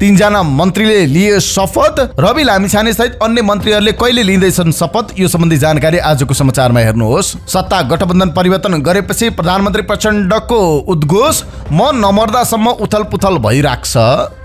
तीनजना मन्त्रीले लिए शपथ रवि लामिछाने सहित अन्य मन्त्रीहरूले कहिले लिँदैछन् शपथ यो सम्बन्धी जानकारी आजको समाचारमा हेर्नुहोस् सत्ता गठबन्धन परिवर्तन गरेपछि प्रधानमन्त्री प्रचण्डको उद्घोष म नमर्दासम्म उथल पुथल भइराख्छ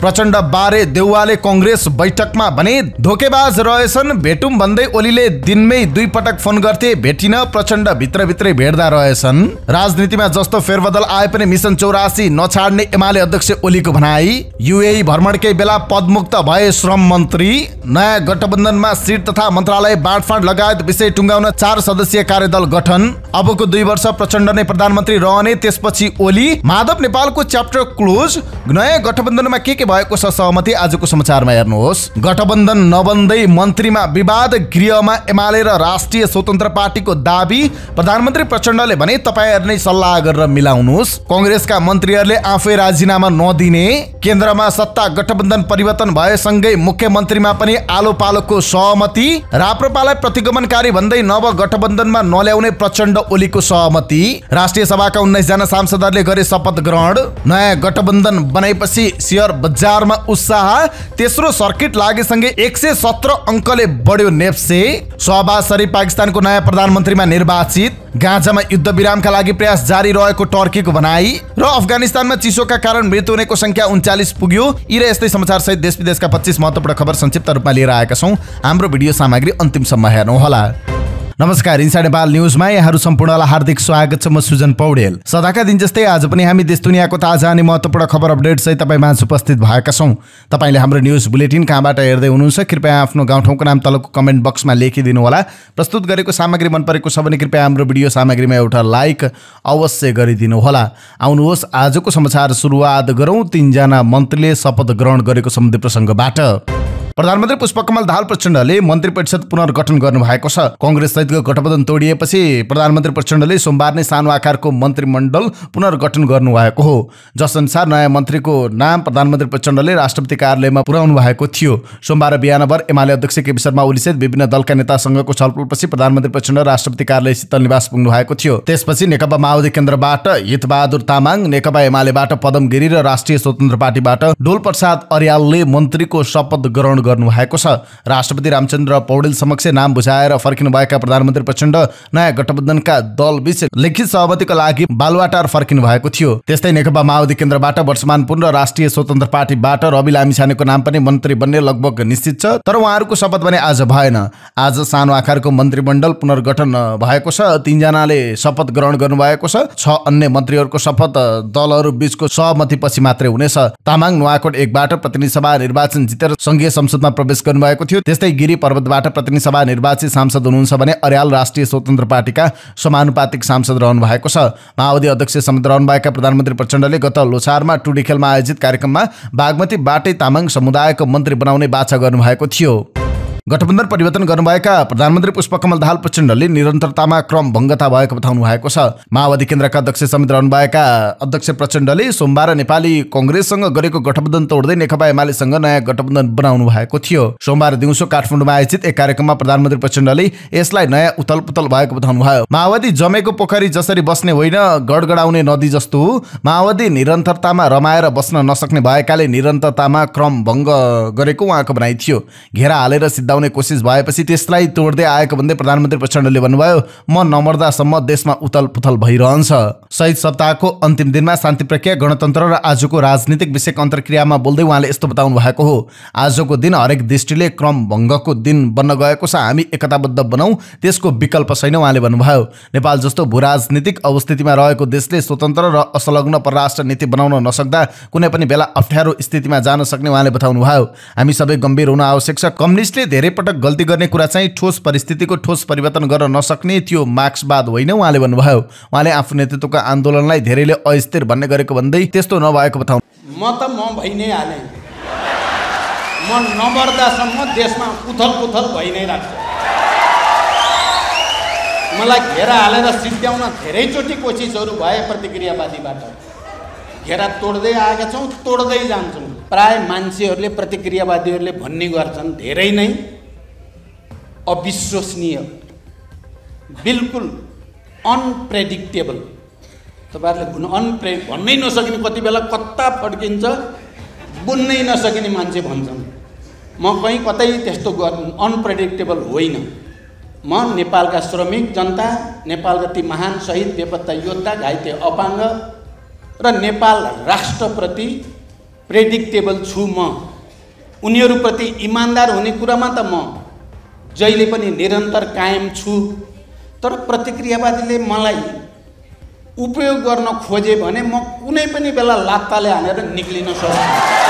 प्रचण्ड बारे देउवाले कङ्ग्रेस बैठकमा भने धोकेबाज रहेछन् भेटौँ भन्दै ओलीले दिनमै दुई पटक फोन गर्थे भेटिन प्रचण्ड भित्रभित्रै भेट्दा रहेछन् राजनीतिमा जस्तो फेरबदल आए पनि मिसन चौरासी नछाड्ने एमाले अध्यक्ष ओलीको भनाई युए भ्रमणकै त्यही बेला पदमुक्त भए श्रम मन्त्री नयाँ गठबन्धनमा सिट तथा मन्त्रालय बाँडफाँड लगायत विषय टुङ्गाउन चार सदस्यीय कार्यदल गठन अबको दुई वर्ष प्रचण्ड नै प्रधानमन्त्री रहने त्यसपछि ओली माधव नेपालको च्याप्टर क्लोज नयाँ गठबन्धनमा के के भएको छ सहमति आजको समाचारमा हेर्नुहोस् गठबन्धन नबन्दै मन्त्रीमा विवाद गृहमा एमाले र राष्ट्रिय स्वतन्त्र पार्टीको दावी प्रधानमन्त्री प्रचण्डले भने तपाईँहरू नै सल्लाह गरेर मिलाउनुहोस् कङ्ग्रेसका मन्त्रीहरूले आफै राजीनामा नदिने केन्द्रमा सत्ता गठन गठबन्धन परिवर्तन भएसँगै मुख्यमन्त्रीमा पनि आलो पालोको सहमति राप्रपालाई प्रतिगमनकारी भन्दै नव गठबन्धनमा नल्याउने प्रचण्ड ओलीको सहमति राष्ट्रिय सभाका जना सांसदहरूले गरे शपथ ग्रहण नयाँ गठबन्धन बनाएपछि सेयर बजारमा उत्साह तेस्रो सर्किट लागेसँगै एक सय सत्र अङ्कले बढ्यो नेप्से सहबाज शरीफ पाकिस्तानको नयाँ प्रधानमन्त्रीमा निर्वाचित गाँझामा युद्ध विरामका लागि प्रयास जारी रहेको टर्कीको भनाई र अफगानिस्तानमा चिसोका कारण मृत्यु हुनेको संख्या उन्चालिस पुग्यो यी यस्तै समाचार सहित देश विदेशका पच्चीस महत्त्वपूर्ण खबर संक्षिप्त रूपमा लिएर आएका छौँ हाम्रो भिडियो सामग्री समय हेला नमस्कार इन्सा नेपाल न्युजमा यहाँहरू सम्पूर्णलाई हार्दिक स्वागत छ म सुजन पौडेल सदाका दिन जस्तै आज पनि हामी देश दुनियाँको ताजा अनि महत्त्वपूर्ण खबर अपडेट सहित तपाईँमा उपस्थित भएका छौँ तपाईँले हाम्रो न्युज बुलेटिन कहाँबाट हेर्दै हुनुहुन्छ कृपया आफ्नो गाउँठाउँको नाम तलको कमेन्ट बक्समा लेखिदिनु होला प्रस्तुत गरेको सामग्री मन परेको छ भने कृपया हाम्रो भिडियो सामग्रीमा एउटा लाइक अवश्य गरिदिनु होला आउनुहोस् आजको समाचार सुरुवात गरौँ तिनजना मन्त्रीले शपथ ग्रहण गरेको सम्बन्धी प्रसङ्गबाट प्रधानमन्त्री पुष्पकमल दाहाल प्रचण्डले मन्त्री परिषद पुनर्गठन गर्नु भएको छ कङ्ग्रेस सहितको गठबन्धन तोडिएपछि प्रधानमन्त्री प्रचण्डले सोमबार नै सानो आकारको मन्त्रीमण्डल पुनर्गठन गर्नु भएको हो जसअनुसार नयाँ मन्त्रीको नाम प्रधानमन्त्री प्रचण्डले राष्ट्रपति कार्यालयमा पुर्याउनु भएको थियो सोमबार बिहानभर एमाले अध्यक्ष केपी शर्मा ओलीसहित विभिन्न दलका नेतासँगको छलफलपछि प्रधानमन्त्री प्रचण्ड राष्ट्रपति कार्यालय शीतल निवास पुग्नु भएको थियो त्यसपछि नेकपा माओवादी केन्द्रबाट हितबहादुर तामाङ नेकपा एमालेबाट पदम गिरी र राष्ट्रिय स्वतन्त्र पार्टीबाट डोल प्रसाद अर्यालले मन्त्रीको शपथ ग्रहण गर्नुभएको छ राष्ट्रपति रामचन्द्र पौडेल समक्ष नाम बुझाएर फर्किनुभएका प्रधानमन्त्री प्रचण्ड नयाँ गठबन्धनका दलबीच लिखित सहमतिको लागि बालुवाटार फर्किनु भएको थियो त्यस्तै नेकपा माओवादी केन्द्रबाट वर्षमान पुन र राष्ट्रिय स्वतन्त्र पार्टीबाट रवि लामिछानेको नाम पनि मन्त्री बन्ने लगभग निश्चित छ तर उहाँहरूको शपथ भने आज भएन आज सानो आकारको मन्त्रीमण्डल पुनर्गठन भएको छ तिनजनाले शपथ ग्रहण गर्नुभएको छ छ अन्य मन्त्रीहरूको शपथ दलहरू बीचको सहमतिपछि मात्रै हुनेछ तामाङ नुवाकोट एकबाट प्रतिनिधि सभा निर्वाचन जितेर संघीय संसदमा प्रवेश गर्नुभएको थियो त्यस्तै गिरी पर्वतबाट प्रतिनिधि सभा निर्वाचित सांसद हुनुहुन्छ भने अर्याल राष्ट्रिय स्वतन्त्र पार्टीका समानुपातिक सांसद रहनु भएको छ माओवादी अध्यक्ष समेत रहनुभएका प्रधानमन्त्री प्रचण्डले गत लोसारमा टुडी आयोजित कार्यक्रममा बागमतीबाटै तामाङ समुदायको मन्त्री बनाउने बाछा गर्नुभएको थियो गठबन्धन परिवर्तन गर्नुभएका प्रधानमन्त्री पुष्पकमल दाहाल प्रचण्डले निरन्तरतामा क्रम भङ्गता भएको बताउनु भएको छ माओवादी केन्द्रका अध्यक्ष समेत रहनुभएका अध्यक्ष प्रचण्डले सोमबार नेपाली कङ्ग्रेससँग गरेको गठबन्धन तोड्दै नेकपा एमालेसँग नयाँ गठबन्धन बनाउनु भएको थियो सोमबार दिउँसो काठमाडौँमा आयोजित एक कार्यक्रममा प्रधानमन्त्री प्रचण्डले यसलाई नयाँ उथल पुथल भएको भयो माओवादी जमेको पोखरी जसरी बस्ने होइन गडगडाउने नदी जस्तो हो माओवादी निरन्तरतामा रमाएर बस्न नसक्ने भएकाले निरन्तरतामा क्रम भङ्ग गरेको उहाँको भनाइ थियो घेरा हालेर सिद्ध जिताउने कोसिस भएपछि त्यसलाई तोड्दै आएको भन्दै प्रधानमन्त्री प्रचण्डले भन्नुभयो म नमर्दासम्म देशमा उथल पुथल भइरहन्छ शहीद सप्ताहको अन्तिम दिनमा शान्ति प्रक्रिया गणतन्त्र र आजको राजनीतिक विषयक अन्तर्क्रियामा बोल्दै उहाँले यस्तो बताउनु भएको हो आजको दिन हरेक दृष्टिले क्रमभङ्गको दिन बन्न गएको छ हामी एकताबद्ध बनाऊ त्यसको विकल्प छैन उहाँले भन्नुभयो नेपाल जस्तो भूराजनीतिक अवस्थितिमा रहेको देशले स्वतन्त्र र असलग्न परराष्ट्र नीति बनाउन नसक्दा कुनै पनि बेला अप्ठ्यारो स्थितिमा जान सक्ने उहाँले बताउनुभयो हामी सबै गम्भीर हुन आवश्यक छ कम्युनिस्टले धेरै पटक गल्ती गर्ने कुरा चाहिँ ठोस परिस्थितिको ठोस परिवर्तन गर्न नसक्ने त्यो मार्क्सवाद होइन उहाँले भन्नुभयो उहाँले आफ्नो नेतृत्वको आन्दोलनलाई धेरैले अस्थिर भन्ने गरेको भन्दै त्यस्तो नभएको बताउनु म त म भइ नै हाले म नमर्दासम्म देशमा उथल पुथल भइ नै राख्छु मलाई घेरा हालेर सिद्ध्याउन धेरैचोटि कोसिसहरू भए प्रतिक्रियावादीबाट घेरा तोड्दै आएका छौँ तोड्दै जान्छौँ प्राय मान्छेहरूले प्रतिक्रियावादीहरूले भन्ने गर्छन् धेरै नै अविश्वसनीय बिल्कुल अनप्रेडिक्टेबल तपाईँहरूले अनप्रे भन्नै नसकिने कति बेला कता फड्किन्छ बुन्नै नसकिने मान्छे भन्छन् म कहीँ कतै त्यस्तो गर् अनप्रेडिक्टेबल होइन म नेपालका श्रमिक जनता नेपालका ती महान् शहीद बेपत्ता योद्धा घाइते अपाङ्ग र नेपाल राष्ट्रप्रति प्रेडिक्टेबल छु म उनीहरूप्रति इमान्दार हुने कुरामा त म जहिले पनि निरन्तर कायम छु तर प्रतिक्रियावादीले मलाई उपयोग गर्न खोजे भने म कुनै पनि बेला लात्ताले हानेर निक्लिन सक्छु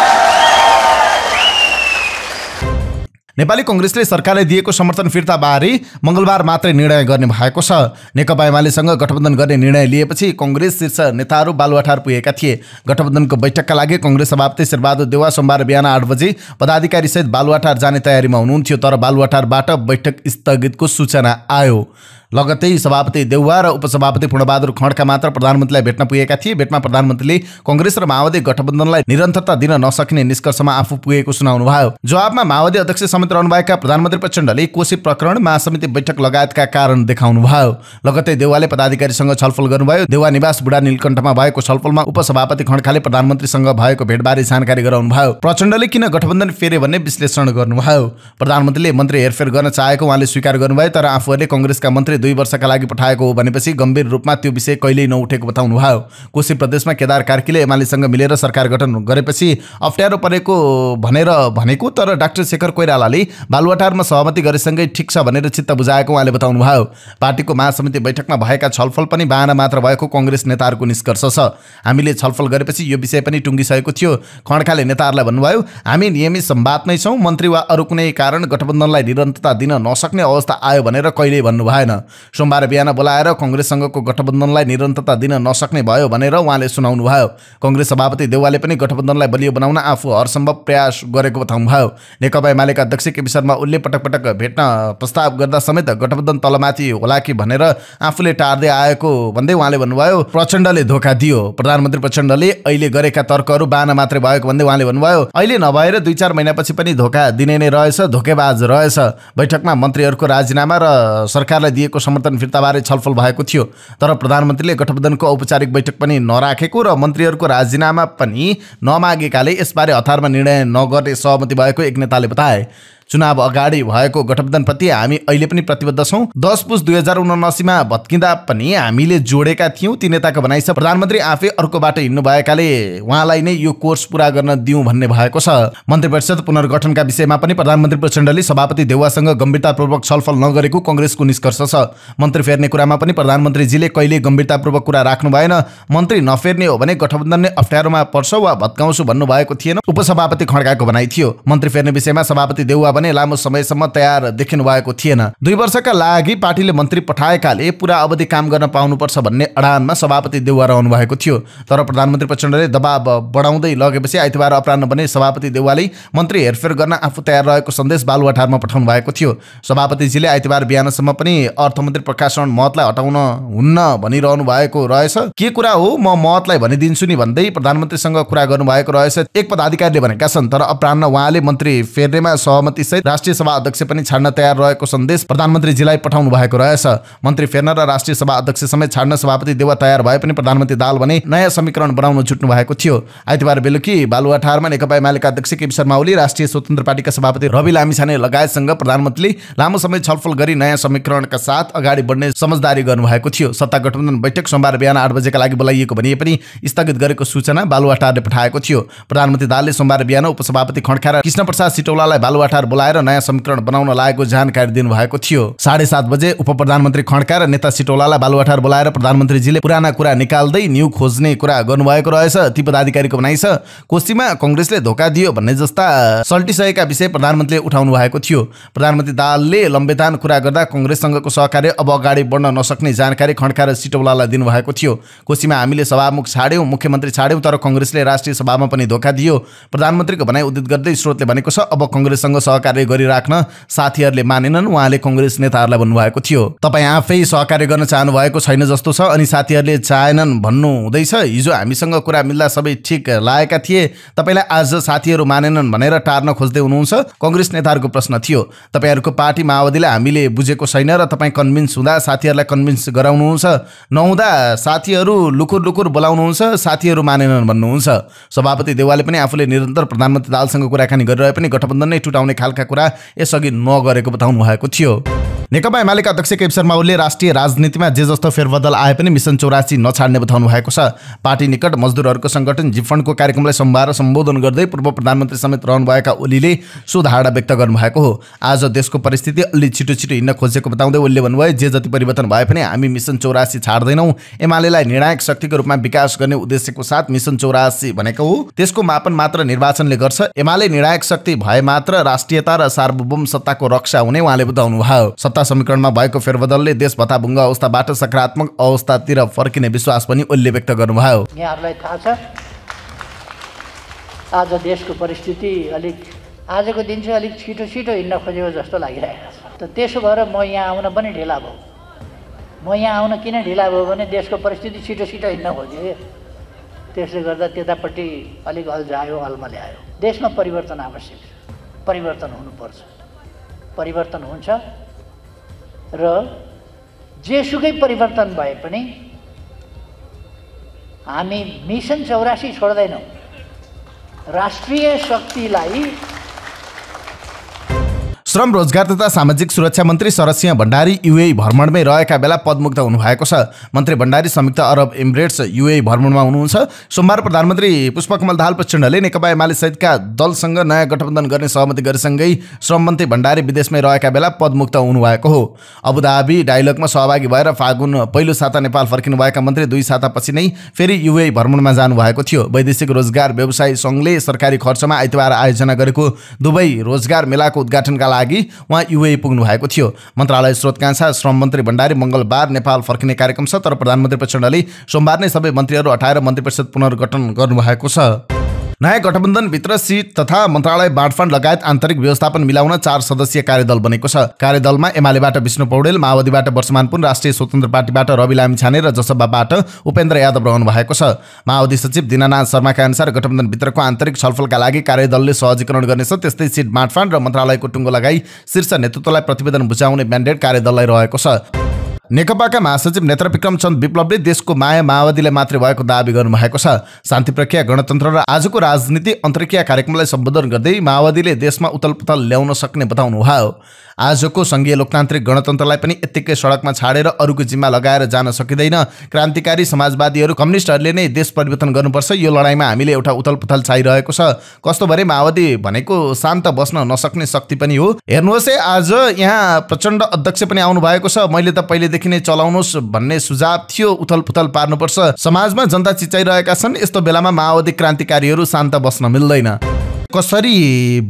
नेपाली कङ्ग्रेसले सरकारले दिएको समर्थन फिर्ता फिर्ताबारे मङ्गलबार मात्रै निर्णय गर्ने भएको छ नेकपा एमालेसँग गठबन्धन गर्ने निर्णय लिएपछि कङ्ग्रेस शीर्ष नेताहरू बालुवाठार पुगेका थिए गठबन्धनको बैठकका लागि कङ्ग्रेस सभापति शेरबहादुर देवा सोमबार बिहान आठ बजे पदाधिकारीसहित बालुवाठार जाने तयारीमा हुनुहुन्थ्यो तर बालुवाठारबाट बैठक स्थगितको सूचना आयो लगत्तै सभापति देउवा र उपसभापति पूर्णबहादुर खड्का मात्र प्रधानमन्त्रीलाई भेट्न पुगेका थिए भेटमा प्रधानमन्त्रीले कङ्ग्रेस र माओवादी गठबन्धनलाई निरन्तरता दिन नसक्ने निष्कर्षमा आफू पुगेको सुनाउनुभयो जवाबमा माओवादी अध्यक्ष समेत रहनुभएका प्रधानमन्त्री प्रचण्डले कोशी प्रकरण महासमिति बैठक लगायतका कारण देखाउनुभयो लगत्तै देउवाले पदाधिकारीसँग छलफल गर्नुभयो देउवा निवास बुढा नीलकण्ठमा भएको छलफलमा उपसभापति खड्काले प्रधानमन्त्रीसँग भएको भेटबारे जानकारी गराउनुभयो प्रचण्डले किन गठबन्धन फेरे भन्ने विश्लेषण गर्नुभयो प्रधानमन्त्रीले मन्त्री हेरफेर गर्न चाहेको उहाँले स्वीकार गर्नुभयो तर आफूहरूले कङ्ग्रेसका मन्त्री दुई वर्षका लागि पठाएको हो भनेपछि गम्भीर रूपमा त्यो विषय कहिल्यै नउठेको भयो कोशी प्रदेशमा केदार कार्कीले एमालेसँग मिलेर सरकार गठन गरेपछि अप्ठ्यारो परेको भनेर भनेको तर डाक्टर शेखर कोइरालाले बालुवाटारमा सहमति गरेसँगै ठिक छ भनेर चित्त बुझाएको उहाँले बताउनुभयो पार्टीको महासमिति बैठकमा भएका छलफल पनि बाहना मात्र भएको कङ्ग्रेस नेताहरूको निष्कर्ष छ हामीले छलफल गरेपछि यो विषय पनि टुङ्गिसकेको थियो खड्काले नेताहरूलाई भन्नुभयो हामी नियमित सम्वाद नै छौँ मन्त्री वा अरू कुनै कारण गठबन्धनलाई निरन्तरता दिन नसक्ने अवस्था आयो भनेर कहिल्यै भन्नु भएन सोमबार बिहान बोलाएर कङ्ग्रेससँगको गठबन्धनलाई निरन्तरता दिन नसक्ने भयो भनेर उहाँले सुनाउनुभयो कङ्ग्रेस सभापति देउवाले पनि गठबन्धनलाई बलियो बनाउन आफू हरसम्भव प्रयास गरेको बताउनुभयो नेकपा एमालेका अध्यक्ष केपी शर्मा उसले पटक पटक भेट्न प्रस्ताव गर्दा समेत गठबन्धन तलमाथि होला कि भनेर आफूले टार्दै आएको भन्दै उहाँले भन्नुभयो प्रचण्डले धोका दियो प्रधानमन्त्री प्रचण्डले अहिले गरेका तर्कहरू बाहना मात्रै भएको भन्दै उहाँले भन्नुभयो अहिले नभएर दुई चार महिनापछि पनि धोका दिने नै रहेछ धोकेबाज रहेछ बैठकमा मन्त्रीहरूको राजीनामा र सरकारलाई दिएको समर्थन फिर्ताबारे छलफल भएको थियो तर प्रधानमन्त्रीले गठबन्धनको औपचारिक बैठक पनि नराखेको र मन्त्रीहरूको राजीनामा पनि नमागेकाले यसबारे हतारमा निर्णय नगर्ने सहमति भएको एक नेताले बताए चुनाव अगाडि भएको गठबन्धन प्रति हामी अहिले पनि प्रतिबद्ध छौँ दस पुस दुई हजार उनासीमा भत्किँदा पनि हामीले जोडेका थियौँ ती नेताको भनाइ छ प्रधानमन्त्री आफै अर्को बाटो हिँड्नु भएकाले उहाँलाई नै यो कोर्स पुरा गर्न दिउँ भन्ने भएको छ मन्त्री परिषद पुनर्गठनका विषयमा पनि प्रधानमन्त्री प्रचण्डले सभापति देउवासँग गम्भीरतापूर्वक छलफल नगरेको कङ्ग्रेसको निष्कर्ष छ मन्त्री फेर्ने कुरामा पनि प्रधानमन्त्रीजीले कहिले गम्भीरतापूर्वक कुरा राख्नु भएन मन्त्री नफेर्ने हो भने गठबन्धन नै अप्ठ्यारोमा पर्छ वा भत्काउँछु भन्नुभएको थिएन उपसभापति खड्काको भनाइ थियो मन्त्री फेर्ने विषयमा सभापति देउवा पनि लामो समयसम्म तयार देखिनु भएको थिएन दुई वर्षका लागि पार्टीले मन्त्री पठाएकाले पुरा अवधि काम गर्न पाउनुपर्छ भन्ने अडानमा सभापति देउवा रहनु भएको थियो तर प्रधानमन्त्री प्रचण्डले दबाव बढाउँदै लगेपछि आइतबार अपरान्न भने सभापति देउवाले मन्त्री हेरफेर गर्न आफू तयार रहेको सन्देश बालुवाठारमा पठाउनु भएको थियो सभापतिजीले आइतबार बिहानसम्म पनि अर्थमन्त्री प्रकाश महतलाई हटाउन हुन्न भनिरहनु भएको रहेछ के कुरा हो म महतलाई भनिदिन्छु नि भन्दै प्रधानमन्त्रीसँग कुरा गर्नुभएको रहेछ एक पदाधिकारीले भनेका छन् तर अपरान्न उहाँले मन्त्री फेर्नेमा सहमति सहित राष्ट्रिय सभा अध्यक्ष पनि छाड्न तयार रहेको सन्देश प्रधानमन्त्रीजीलाई पठाउनु भएको रहेछ मन्त्री फेर्न र राष्ट्रिय सभा अध्यक्ष समेत छाड्न सभापति देवा तयार भए पनि प्रधानमन्त्री दाल भने नयाँ समीकरण बनाउन छुट्नु भएको थियो आइतबार बेलुकी बालुवाठारमा नेकपा एमालेका अध्यक्ष केपी शर्मा ओली राष्ट्रिय स्वतन्त्र पार्टीका सभापति रवि लामिछाने लगायतसँग प्रधानमन्त्रीले लामो समय छलफल गरी नयाँ समीकरणका साथ अगाडि बढ्ने समझदारी गर्नुभएको थियो सत्ता गठबन्धन बैठक सोमबार बिहान आठ बजेका लागि बोलाइएको भनिए पनि स्थगित गरेको सूचना बालुवाटारले पठाएको थियो प्रधानमन्त्री दालले सोमबार बिहान उपसभापति खड्का र कृष्ण प्रसाद सिटौलालाई बालुवाटार बोलाएर नयाँ समीकरण बनाउन लागेको जानकारी दिनुभएको थियो साढे सात बजे उप प्रधानमन्त्री खड्का र नेता सिटौलालाई बालुवाठार बोलाएर प्रधानमन्त्रीजीले पुराना कुरा निकाल्दै न्यु खोज्ने कुरा गर्नु भएको रहेछ ती पदाधिकारीको भनाइ छ कोशीमा कङ्ग्रेसले धोका दियो भन्ने जस्ता सल्टिसकेका विषय प्रधानमन्त्रीले उठाउनु भएको थियो प्रधानमन्त्री दालले लम्बेदान कुरा गर्दा कङ्ग्रेससँगको सहकार्य अब अगाडि बढ्न नसक्ने जानकारी खड्का र सिटौलालाई दिनुभएको थियो कोशीमा हामीले सभामुख छाड्यौँ मुख्यमन्त्री छाड्यौँ तर कङ्ग्रेसले राष्ट्रिय सभामा पनि धोका दियो प्रधानमन्त्रीको भनाइ उद्धित गर्दै स्रोतले भनेको छ अब कङ्ग्रेससँग सहकार्य सहकार्य गरिराख्न साथीहरूले मानेनन् उहाँले कङ्ग्रेस नेताहरूलाई भन्नुभएको थियो तपाईँ आफै सहकार्य गर्न चाहनु भएको छैन जस्तो छ अनि साथीहरूले चाहेनन् भन्नु हुँदैछ हिजो हामीसँग कुरा मिल्दा सबै ठिक लागेका थिए तपाईँलाई आज साथीहरू मानेनन् भनेर टार्न खोज्दै हुनुहुन्छ कङ्ग्रेस नेताहरूको प्रश्न थियो तपाईँहरूको पार्टी माओवादीलाई हामीले बुझेको छैन र तपाईँ कन्भिन्स हुँदा साथीहरूलाई कन्भिन्स गराउनुहुन्छ नहुँदा साथीहरू लुकुर लुकुर बोलाउनुहुन्छ साथीहरू मानेनन् भन्नुहुन्छ सभापति देवालले पनि आफूले निरन्तर प्रधानमन्त्री दालसँग कुराकानी गरिरहे पनि गठबन्धन नै टुटाउने खालको खालका कुरा यसअघि नगरेको बताउनु भएको थियो नेकपा एमालेका अध्यक्ष केप शर्मा ओलीले राष्ट्रिय राजनीतिमा जे जस्तो फेरबदल आए पनि मिसन चौरासी नछाड्ने बताउनु भएको छ पार्टी निकट मजदुरहरूको सङ्गठन जिफन्डको कार्यक्रमलाई सम्भाएर सम्बोधन गर्दै पूर्व प्रधानमन्त्री समेत रहनुभएका ओलीले सो धारणा व्यक्त गर्नुभएको हो आज देशको परिस्थिति अलि छिटो छिटो हिँड्न खोजेको बताउँदै ओलीले भन्नुभयो जे जति परिवर्तन भए पनि हामी मिसन चौरासी छाड्दैनौँ एमालेलाई निर्णायक शक्तिको रूपमा विकास गर्ने उद्देश्यको साथ मिसन चौरासी भनेको हो त्यसको मापन मात्र निर्वाचनले गर्छ एमाले निर्णायक शक्ति भए मात्र राष्ट्रिय गोपनीयता र सार्वभौम सत्ताको रक्षा हुने उहाँले बताउनुभयो सत्ता समीकरणमा भएको फेरबदलले देश भत्ताभुङ्ग अवस्थाबाट सकारात्मक अवस्थातिर फर्किने विश्वास पनि उनले व्यक्त गर्नुभयो यहाँहरूलाई थाहा छ आज देशको परिस्थिति अलिक आजको दिन चाहिँ अलिक छिटो छिटो हिँड्न खोजेको जस्तो लागिरहेको छ त त्यसो भएर म यहाँ आउन पनि ढिला भयो म यहाँ आउन किन ढिला भयो भने देशको परिस्थिति छिटो छिटो हिँड्न खोजेँ त्यसले गर्दा त्यतापट्टि अलिक अल्झायो अल्मल्यायो देशमा परिवर्तन आवश्यक छ परिवर्तन हुनुपर्छ परिवर्तन हुन्छ र जेसुकै परिवर्तन भए पनि हामी मिसन चौरासी छोड्दैनौँ राष्ट्रिय शक्तिलाई श्रम रोजगार तथा सामाजिक सुरक्षा मन्त्री सरसिंह भण्डारी युए भ्रमणमै रहेका बेला पदमुक्त हुनुभएको छ मन्त्री भण्डारी संयुक्त अरब इमिरेट्स युए भ्रमणमा हुनुहुन्छ सोमबार प्रधानमन्त्री पुष्पकमल दाहाल प्रचण्डले नेकपा एमाले सहितका दलसँग नयाँ गठबन्धन गर्ने सहमति गरेसँगै श्रम मन्त्री भण्डारी विदेशमै रहेका बेला पदमुक्त हुनुभएको हो अबुधाबी डायलगमा सहभागी भएर फागुन पहिलो साता नेपाल फर्किनुभएका मन्त्री दुई सातापछि नै फेरि युए भ्रमणमा जानुभएको थियो वैदेशिक रोजगार व्यवसाय सङ्घले सरकारी खर्चमा आइतबार आयोजना गरेको दुवै रोजगार मेलाको उद्घाटनका लागि लागि उहाँ युए पुग्नु भएको थियो मन्त्रालय स्रोतका अनुसार श्रम मन्त्री भण्डारी मङ्गलबार नेपाल फर्किने कार्यक्रम छ तर प्रधानमन्त्री प्रचण्डले सोमबार नै सबै मन्त्रीहरू हटाएर मन्त्री परिषद पुनर्गठन गर्नुभएको छ नयाँ गठबन्धनभित्र सिट तथा मन्त्रालय बाँडफाँड लगायत आन्तरिक व्यवस्थापन मिलाउन चार सदस्यीय कार्यदल बनेको छ कार्यदलमा एमालेबाट विष्णु पौडेल माओवादीबाट वर्षमान पुन राष्ट्रिय स्वतन्त्र पार्टीबाट रवि लामिछाने र जसपाबाट उपेन्द्र यादव रहनु भएको छ माओवादी सचिव दिनानाथ शर्माका अनुसार गठबन्धनभित्रको आन्तरिक छलफलका लागि कार्यदलले सहजीकरण गर्नेछ त्यस्तै सिट बाँडफाँड र मन्त्रालयको टुङ्गो लगाई शीर्ष नेतृत्वलाई प्रतिवेदन बुझाउने म्यान्डेट कार्यदललाई रहेको छ नेकपाका महासचिव नेत्रविक्रम चन्द विप्लवले देशको माया माओवादीलाई मात्रै भएको दावी गर्नुभएको छ शान्ति प्रक्रिया गणतन्त्र र आजको राजनीति अन्तर्क्रिया कार्यक्रमलाई सम्बोधन गर्दै माओवादीले देशमा उथलपुथल ल्याउन सक्ने बताउनुभयो आजको सङ्घीय लोकतान्त्रिक गणतन्त्रलाई पनि यत्तिकै सडकमा छाडेर अरूको जिम्मा लगाएर जान सकिँदैन क्रान्तिकारी समाजवादीहरू कम्युनिस्टहरूले नै देश परिवर्तन गर्नुपर्छ यो लडाइँमा हामीले एउटा उथल पुथल छाइरहेको छ कस्तो भने माओवादी भनेको शान्त बस्न नसक्ने शक्ति पनि हो हेर्नुहोस् है आज यहाँ प्रचण्ड अध्यक्ष पनि आउनु भएको छ मैले त पहिलेदेखि नै चलाउनुहोस् भन्ने सुझाव थियो उथल पुथल पार्नुपर्छ समाजमा जनता चिचाइरहेका छन् यस्तो बेलामा माओवादी क्रान्तिकारीहरू शान्त बस्न मिल्दैन कसरी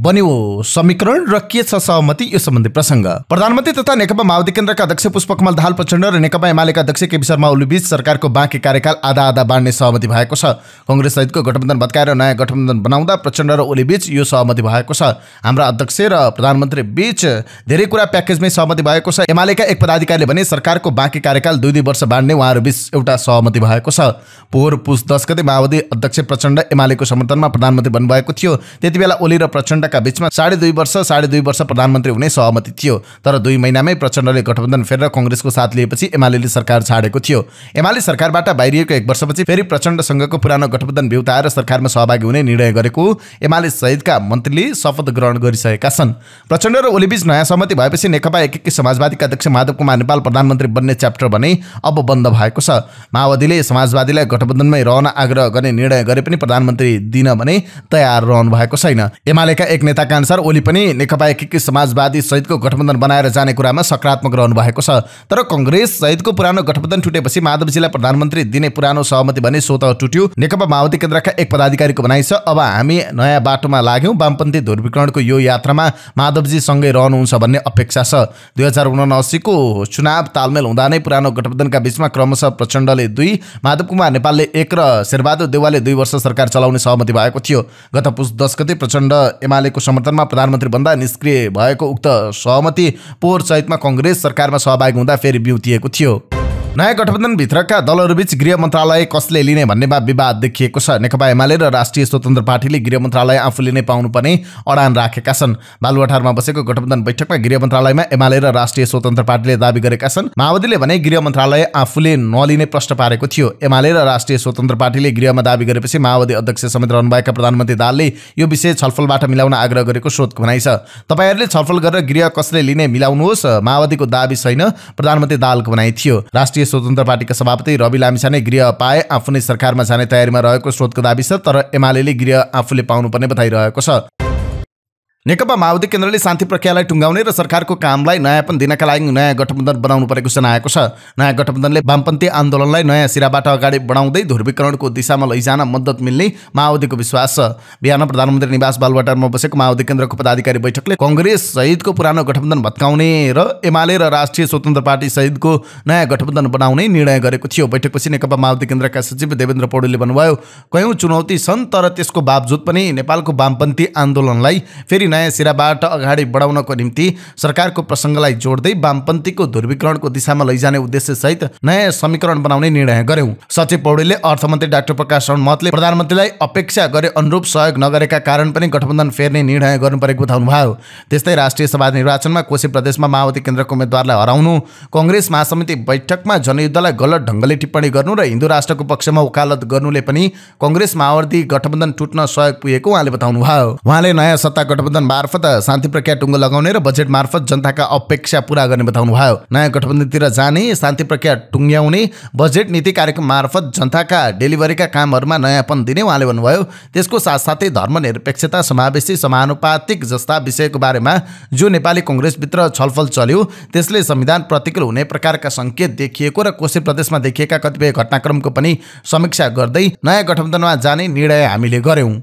बन्यो समीकरण र के छ सहमति यो सम्बन्धी प्रसङ्ग प्रधानमन्त्री तथा नेकपा माओवादी केन्द्रका अध्यक्ष पुष्पकमल दाहाल प्रचण्ड र नेकपा एमालेका अध्यक्ष केपी शर्मा ओली बीच सरकारको बाँकी कार्यकाल आधा आधा बाँड्ने सहमति भएको छ कङ्ग्रेस सहितको गठबन्धन भत्काएर नयाँ गठबन्धन बनाउँदा प्रचण्ड र ओली बीच यो सहमति भएको छ हाम्रा अध्यक्ष र प्रधानमन्त्री बीच धेरै कुरा प्याकेजमै सहमति भएको छ एमालेका एक पदाधिकारीले भने सरकारको बाँकी कार्यकाल दुई दुई वर्ष बाँड्ने उहाँहरू बीच एउटा सहमति भएको छ पोहोर पुस दस गते माओवादी अध्यक्ष प्रचण्ड एमालेको समर्थनमा प्रधानमन्त्री बन्नुभएको थियो त्यति बेला ओली र प्रचण्डका बिचमा साढे दुई वर्ष साढे दुई वर्ष प्रधानमन्त्री हुने सहमति थियो तर दुई महिनामै प्रचण्डले गठबन्धन फेरेर कङ्ग्रेसको साथ लिएपछि एमाले सरकार छाडेको थियो एमाले सरकारबाट बाहिरिएको एक वर्षपछि फेरि प्रचण्डसँगको पुरानो गठबन्धन बिउताएर सरकारमा सहभागी हुने निर्णय गरेको एमाले सहितका मन्त्रीले शपथ ग्रहण गरिसकेका छन् प्रचण्ड र ओलीबीच नयाँ सहमति भएपछि नेकपा एकीकृत समाजवादीका अध्यक्ष माधव कुमार नेपाल प्रधानमन्त्री बन्ने च्याप्टर भने अब बन्द भएको छ माओवादीले समाजवादीलाई गठबन्धनमै रहन आग्रह गर्ने निर्णय गरे पनि प्रधानमन्त्री दिन भने तयार रहनु भएको छ छैन एमालेका एक नेताका अनुसार ओली पनि नेकपा एकीकृत समाजवादी सहितको गठबन्धन बनाएर जाने कुरामा सकारात्मक रहनु भएको छ तर कङ्ग्रेस सहितको पुरानो गठबन्धन टुटेपछि माधवजीलाई प्रधानमन्त्री दिने पुरानो सहमति भने स्वत टुट्यो नेकपा माओवादी केन्द्रका एक पदाधिकारीको भनाइ छ अब हामी नयाँ बाटोमा लाग्यौँ वामपन्थी ध्रुवीकरणको यो यात्रामा माधवजी सँगै रहनुहुन्छ भन्ने अपेक्षा छ दुई हजार उनासीको चुनाव तालमेल हुँदा नै पुरानो गठबन्धनका बिचमा क्रमशः प्रचण्डले दुई माधव कुमार नेपालले एक र शेरबहादुर देवालले दुई वर्ष सरकार चलाउने सहमति भएको थियो गत पुस दस गते प्रचण्ड एमालेको समर्थनमा प्रधानमन्त्री बन्दा निष्क्रिय भएको उक्त सहमति पोहोर चैतमा कङ्ग्रेस सरकारमा सहभागी हुँदा फेरि बिउतिएको थियो नयाँ गठबन्धनभित्रका दलहरूबीच गृह मन्त्रालय कसले लिने भन्नेमा विवाद देखिएको छ नेकपा एमाले र राष्ट्रिय स्वतन्त्र पार्टीले गृह मन्त्रालय आफूले नै पाउनुपर्ने अडान राखेका छन् बालुवाठारमा बसेको गठबन्धन बैठकमा गृह मन्त्रालयमा एमाले र राष्ट्रिय स्वतन्त्र पार्टीले दावी गरेका छन् माओवादीले भने गृह मन्त्रालय आफूले नलिने प्रश्न पारेको थियो एमाले र राष्ट्रिय स्वतन्त्र पार्टीले गृहमा दावी गरेपछि माओवादी अध्यक्ष समेत रहनुभएका प्रधानमन्त्री दालले यो विषय छलफलबाट मिलाउन आग्रह गरेको स्रोतको भनाइ छ तपाईँहरूले छलफल गरेर गृह कसले लिने मिलाउनुहोस् माओवादीको दावी छैन प्रधानमन्त्री दालको भनाइ थियो राष्ट्रिय राष्ट्रिय स्वतन्त्र पार्टीका सभापति रवि लामिछाने गृह पाए आफ्नै सरकारमा जाने तयारीमा रहेको स्रोतको दावी छ तर एमाले गृह आफूले पाउनुपर्ने बताइरहेको छ नेकपा माओवादी केन्द्रले शान्ति प्रक्रियालाई टुङ्गाउने र सरकारको कामलाई नयाँपन दिनका लागि नयाँ गठबन्धन बनाउनु परेको जनाएको छ नयाँ गठबन्धनले वामपन्थी आन्दोलनलाई नयाँ सिराबाट अगाडि बढाउँदै ध्रुवीकरणको दिशामा लैजान मद्दत मिल्ने माओवादीको विश्वास छ बिहान प्रधानमन्त्री निवास बालवाटारमा बसेको माओवादी केन्द्रको पदाधिकारी बैठकले कङ्ग्रेस सहितको पुरानो गठबन्धन भत्काउने र एमाले र राष्ट्रिय स्वतन्त्र पार्टी सहितको नयाँ गठबन्धन बनाउने निर्णय गरेको थियो बैठकपछि नेकपा माओवादी केन्द्रका सचिव देवेन्द्र पौडेलले भन्नुभयो कयौँ चुनौती छन् तर त्यसको बावजुद पनि नेपालको वामपन्थी आन्दोलनलाई फेरि नयाँ सिराबाट अगाडि बढाउनको निम्ति सरकारको प्रसङ्गलाई जोड्दै वामपन्थीको ध्रुवीकरणको दिशामा लैजाने उद्देश्यसहित नयाँ समीकरण बनाउने निर्णय गर्यौं सचिव पौडेलले अर्थमन्त्री डाक्टर प्रकाश शरण मतले प्रधानमन्त्रीलाई अपेक्षा गरे अनुरूप सहयोग नगरेका कारण पनि गठबन्धन फेर्ने निर्णय गर्नु परेको भयो त्यस्तै राष्ट्रिय सभा निर्वाचनमा कोशी प्रदेशमा माओवादी केन्द्रको उम्मेद्वारलाई हराउनु कङ्ग्रेस महासमिति बैठकमा जनयुद्धलाई गलत ढङ्गले टिप्पणी गर्नु र हिन्दू राष्ट्रको पक्षमा वकालत गर्नुले पनि कङ्ग्रेस माओवादी गठबन्धन टुट्न सहयोग पुगेको उहाँले बताउनु भयो उहाँले नयाँ सत्ता गठबन्धन गठबन्धन मार्फत शान्ति प्रक्रिया टुङ्गो लगाउने र बजेट मार्फत जनताका अपेक्षा पूरा गर्ने बताउनु भयो नयाँ गठबन्धनतिर जाने शान्ति प्रक्रिया टुङ्ग्याउने बजेट नीति कार्यक्रम मार्फत जनताका डेलिभरीका कामहरूमा नयाँपन दिने उहाँले भन्नुभयो त्यसको साथसाथै धर्मनिरपेक्षता समावेशी समानुपातिक जस्ता विषयको बारेमा जो नेपाली कङ्ग्रेसभित्र छलफल चल्यो त्यसले संविधान प्रतिकूल हुने प्रकारका सङ्केत देखिएको र कोशी प्रदेशमा देखिएका कतिपय घटनाक्रमको पनि समीक्षा गर्दै नयाँ गठबन्धनमा जाने निर्णय हामीले गर्यौँ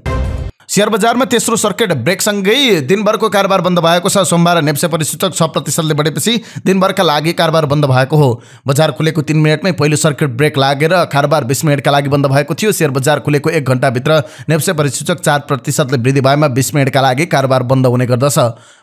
सेयर बजारमा तेस्रो सर्किट ब्रेकसँगै दिनभरको कारोबार बन्द भएको छ सोमबार नेप्से परिसूचक छ प्रतिशतले बढेपछि दिनभरका लागि कारोबार बन्द भएको हो बजार खुलेको तिन मिनटमै पहिलो सर्किट ब्रेक लागेर कारोबार बिस मिनटका लागि बन्द भएको थियो सेयर बजार खुलेको एक घन्टाभित्र नेप्से परिसूचक चार प्रतिशतले वृद्धि भएमा बिस मिनटका लागि कारोबार बन्द हुने गर्दछ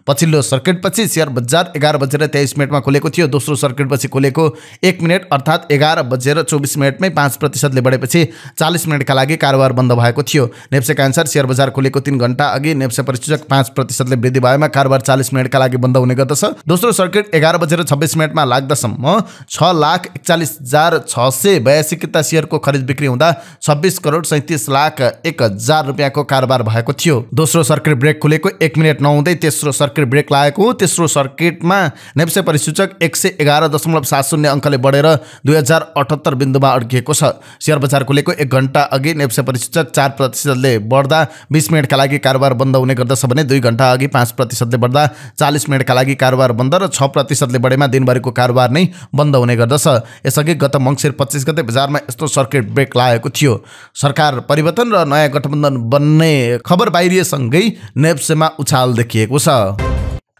पछिल्लो सर्किटपछि सेयर बजार एघार बजेर तेइस मिनटमा खुलेको थियो दोस्रो सर्किटपछि खुलेको एक मिनट अर्थात् एघार बजेर चौबिस मिनटमै पाँच प्रतिशतले बढेपछि चालिस मिनटका लागि कारोबार बन्द भएको थियो नेप्सेका अनुसार सेयर बजार खुलेको तिन घन्टा अघि नेप्से परिसूचक पाँच प्रतिशतले वृद्धि भएमा कारोबार चालिस मिनटका लागि बन्द हुने गर्दछ दोस्रो सर्किट एघार बजेर छब्बिस मिनटमा लाग्दासम्म छ लाख एकचालिस हजार छ सय बयासी किता सेयरको खरिद बिक्री हुँदा छब्बिस करोड सैँतिस लाख एक हजार रुपियाँको कारोबार भएको थियो दोस्रो सर्किट ब्रेक खुलेको एक मिनट नहुँदै तेस्रो सर्किट सर्किट ब्रेक लागेको तेस्रो सर्किटमा नेप्से परिसूचक एक सय एघार दशमलव सात शून्य अङ्कले बढेर दुई हजार अठहत्तर बिन्दुमा अड्किएको छ सेयर बजार खुलेको एक घन्टा अघि नेप्से परिसूचक चार प्रतिशतले बढ्दा बिस मिनटका लागि कारोबार बन्द हुने गर्दछ भने दुई घन्टा अघि पाँच प्रतिशतले बढ्दा चालिस मिनटका लागि कारोबार बन्द र छ प्रतिशतले बढेमा दिनभरिको कारोबार नै बन्द हुने गर्दछ यसअघि गत मङ्सिर पच्चिस गते बजारमा यस्तो सर्किट ब्रेक लागेको थियो सरकार परिवर्तन र नयाँ गठबन्धन बन्ने खबर बाहिरिएसँगै नेप्सेमा उछाल देखिएको छ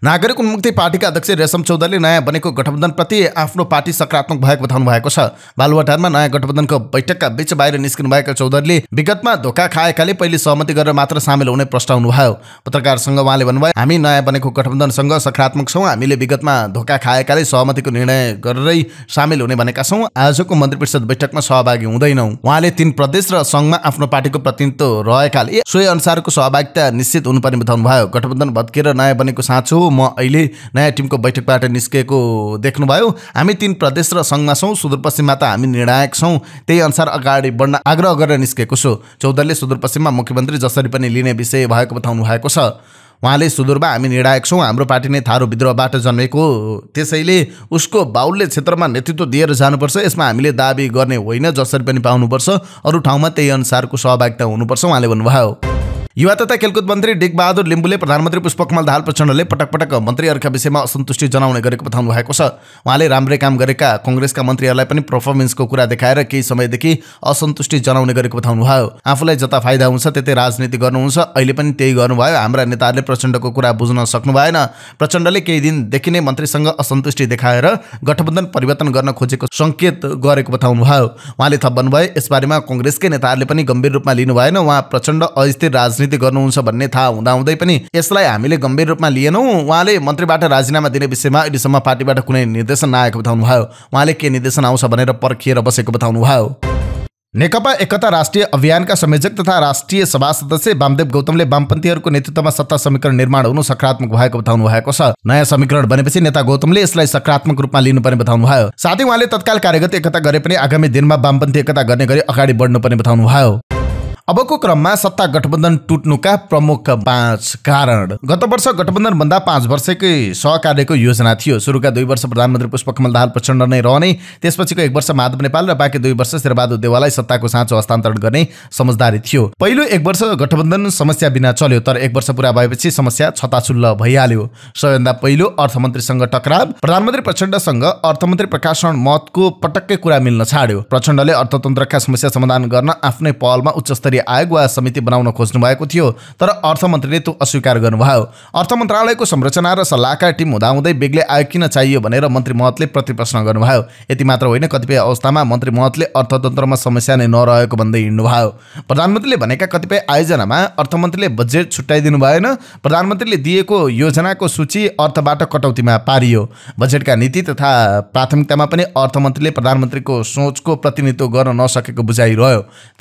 नागरिक उन्मुक्ति पार्टीका अध्यक्ष रेशम चौधरीले नयाँ बनेको गठबन्धनप्रति आफ्नो पार्टी सकारात्मक भएको बताउनु भएको छ बालुवाटारमा नयाँ गठबन्धनको बैठकका बीच बाहिर निस्किनु भएको चौधरीले विगतमा धोका खाएकाले पहिले सहमति गरेर मात्र सामेल हुने प्रस्ताउनुभयो पत्रकारसँग उहाँले भन्नुभयो हामी नयाँ बनेको गठबन्धनसँग सकारात्मक छौँ हामीले विगतमा धोका खाएकाले सहमतिको निर्णय गरेरै सामेल हुने भनेका छौँ आजको मन्त्री परिषद बैठकमा सहभागी हुँदैनौँ उहाँले तीन प्रदेश र सङ्घमा आफ्नो पार्टीको प्रतिनिधित्व रहेकाले सोही अनुसारको सहभागिता निश्चित हुनुपर्ने बताउनु बताउनुभयो गठबन्धन भत्किएर नयाँ बनेको साँचो म अहिले नयाँ टिमको बैठकबाट निस्केको देख्नुभयो हामी तिन प्रदेश र सङ्घमा छौँ सुदूरपश्चिममा त हामी निर्णायक छौँ त्यही अनुसार अगाडि बढ्न आग्रह गरेर निस्केको छु चौधरीले सुदूरपश्चिममा मुख्यमन्त्री जसरी पनि लिने विषय भएको बताउनु भएको छ उहाँले सुदूरमा हामी निर्णायक छौँ हाम्रो पार्टी नै थारू विद्रोहबाट जन्मेको त्यसैले उसको बाहुल्य क्षेत्रमा नेतृत्व दिएर जानुपर्छ यसमा हामीले दावी गर्ने होइन जसरी पनि पाउनुपर्छ अरू ठाउँमा त्यही अनुसारको सहभागिता हुनुपर्छ उहाँले भन्नुभयो युवा तथा खेलकुद मन्त्री डिगबहादुर लिम्बूले प्रधानमन्त्री पुष्पकमल दाहाल प्रचण्डले पटक पटक मन्त्रीहरूका विषयमा असन्तुष्टि जनाउने गरेको बताउनु भएको छ उहाँले राम्रै काम गरेका कङ्ग्रेसका मन्त्रीहरूलाई पनि पर्फर्मेन्सको कुरा देखाएर केही समयदेखि असन्तुष्टि जनाउने गरेको बताउनुभयो आफूलाई जता फाइदा हुन्छ त्यतै राजनीति गर्नुहुन्छ अहिले पनि त्यही गर्नुभयो हाम्रा नेताहरूले प्रचण्डको कुरा बुझ्न सक्नु भएन प्रचण्डले केही दिनदेखि नै मन्त्रीसँग असन्तुष्टि देखाएर गठबन्धन परिवर्तन गर्न खोजेको सङ्केत गरेको बताउनुभयो उहाँले थप भन्नुभयो यसबारेमा कङ्ग्रेसकै नेताहरूले पनि गम्भीर रूपमा लिनु भएन उहाँ प्रचण्ड अस्थिर राजनीति राजनीति गर्नुहुन्छ भन्ने थाहा हुँदाहुँदै पनि यसलाई हामीले गम्भीर रूपमा लिएनौँ उहाँले मन्त्रीबाट राजीनामा दिने विषयमा अहिलेसम्म पार्टीबाट कुनै निर्देशन नआएको भयो उहाँले के निर्देशन आउँछ भनेर पर्खिएर बसेको बताउनु भयो नेकपा एकता राष्ट्रिय अभियानका संयोजक तथा राष्ट्रिय सभा सदस्य वामदेव गौतमले वामपन्थीहरूको नेतृत्वमा सत्ता समीकरण निर्माण हुनु सकारात्मक भएको बताउनु भएको छ नयाँ समीकरण बनेपछि नेता गौतमले यसलाई सकारात्मक रूपमा लिनुपर्ने बताउनु भयो साथै उहाँले तत्काल कार्यगत एकता गरे पनि आगामी दिनमा वामपन्थी एकता गर्ने गरी अगाडि बढ्नुपर्ने बताउनु भयो अबको क्रममा सत्ता गठबन्धन टुट्नुका प्रमुख पाँच कारण गत वर्ष गठबन्धन भन्दा पाँच वर्षकै सहकार्यको योजना थियो सुरुका दुई वर्ष प्रधानमन्त्री पुष्पकमल दाहाल प्रचण्ड नै रहने त्यसपछिको एक वर्ष माधव नेपाल र बाँकी दुई वर्ष शेरबहादुर देवालाई सत्ताको साँचो हस्तान्तरण गर्ने समझदारी थियो पहिलो एक वर्ष गठबन्धन समस्या बिना चल्यो तर एक वर्ष पुरा भएपछि समस्या छताछुल्ल भइहाल्यो सबैभन्दा पहिलो अर्थमन्त्रीसँग टकराव प्रधानमन्त्री प्रचण्डसँग अर्थमन्त्री प्रकाशन मतको महतको पटक्कै कुरा मिल्न छाड्यो प्रचण्डले अर्थतन्त्रका समस्या समाधान गर्न आफ्नै पहलमा उच्चस्तरीय मन्त्री आयोग वा समिति बनाउन खोज्नु भएको थियो तर अर्थमन्त्रीले त्यो अस्वीकार गर्नुभयो अर्थ मन्त्रालयको संरचना र सल्लाहकार टिम हुँदाहुँदै बेग्लै आयोग किन चाहियो भनेर मन्त्री महतले प्रतिप्रश्न गर्नुभयो यति मात्र होइन कतिपय अवस्थामा मन्त्री महतले अर्थतन्त्रमा समस्या नै नरहेको भन्दै हिँड्नुभयो प्रधानमन्त्रीले भनेका कतिपय आयोजनामा अर्थमन्त्रीले बजेट छुट्याइदिनु भएन प्रधानमन्त्रीले दिएको योजनाको सूची अर्थबाट कटौतीमा पारियो बजेटका नीति तथा प्राथमिकतामा पनि अर्थमन्त्रीले प्रधानमन्त्रीको सोचको प्रतिनिधित्व गर्न नसकेको बुझाइ